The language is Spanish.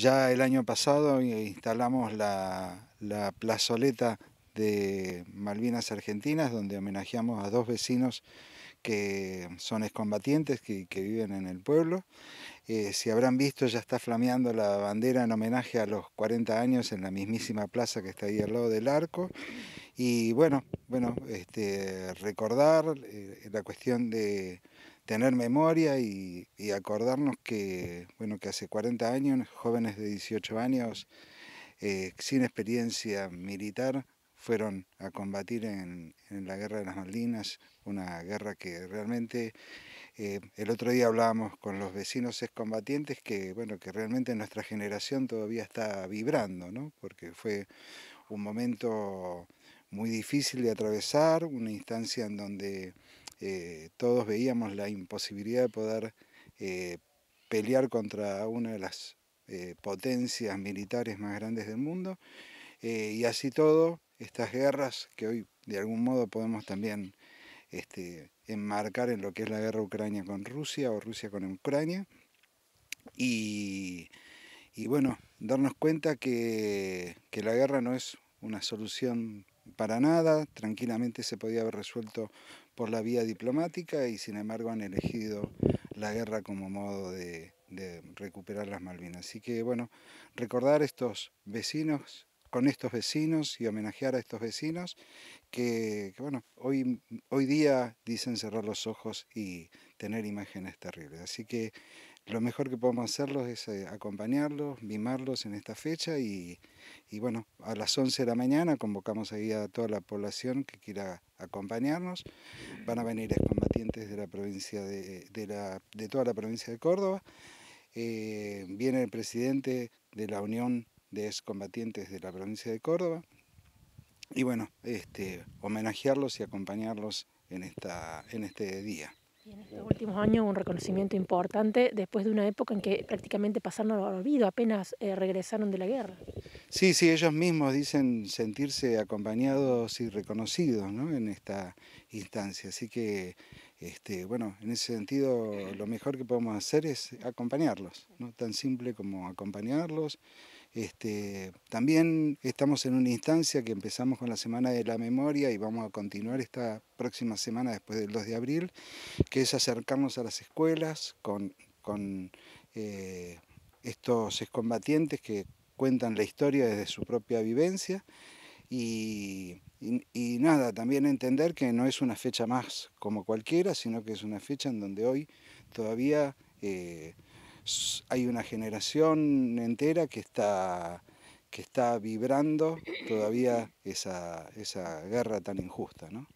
Ya el año pasado eh, instalamos la, plazoleta de Malvinas Argentinas, donde homenajeamos a dos vecinos que son excombatientes que, que viven en el pueblo. Eh, si habrán visto, ya está flameando la bandera en homenaje a los 40 años en la mismísima plaza que está ahí al lado del arco. Y bueno, bueno este, recordar eh, la cuestión de, tener memoria y, acordarnos que, bueno, que hace 40 años, jóvenes de 18 años, eh, sin experiencia militar, fueron a combatir en, la guerra de las Malvinas, una guerra que realmente, eh, el otro día hablábamos con los vecinos excombatientes, que, bueno, que realmente nuestra generación todavía está vibrando, ¿no? porque fue un momento muy difícil de atravesar, una instancia en donde eh, todos veíamos la imposibilidad de poder eh, pelear contra una de las eh, potencias militares más grandes del mundo. y así todo, estas guerras que hoy de algún modo podemos también este, enmarcar en lo que es la guerra Ucrania con Rusia o Rusia con Ucrania. Y, bueno, darnos cuenta que, que la guerra no es una solución para nada, tranquilamente se podía haber resuelto por la vía diplomática y sin embargo han elegido la guerra como modo de, recuperar las Malvinas. Así que bueno, recordar estos vecinos con estos vecinos y homenajear a estos vecinos que, bueno, hoy, hoy día dicen cerrar los ojos y tener imágenes terribles. Así que lo mejor que podemos hacerlos es eh, acompañarlos, mimarlos en esta fecha y, bueno, a las 11 de la mañana convocamos ahí a toda la población que quiera acompañarnos. Van a venir excombatientes de la provincia de, toda la provincia de Córdoba. Eh, viene el presidente de la Unión de Excombatientes de la provincia de Córdoba. Y bueno, este, homenajearlos y acompañarlos en, esta, en este día en estos últimos años un reconocimiento importante después de una época en que prácticamente pasaron al olvido, apenas eh, regresaron de la guerra. Sí, sí, ellos mismos dicen sentirse acompañados y reconocidos en esta instancia. Así que, este, bueno, en ese sentido lo mejor que podemos hacer es acompañarlos, ¿no? tan simple como acompañarlos. Este, también estamos en una instancia que empezamos con la Semana de la Memoria y vamos a continuar esta próxima semana después del 2 de abril, que es acercarnos a las escuelas con, eh, estos excombatientes que cuentan la historia desde su propia vivencia y, nada, también entender que no es una fecha más como cualquiera, sino que es una fecha en donde hoy todavía... Eh, hay una generación entera que está, que está vibrando todavía esa, esa guerra tan injusta, ¿no?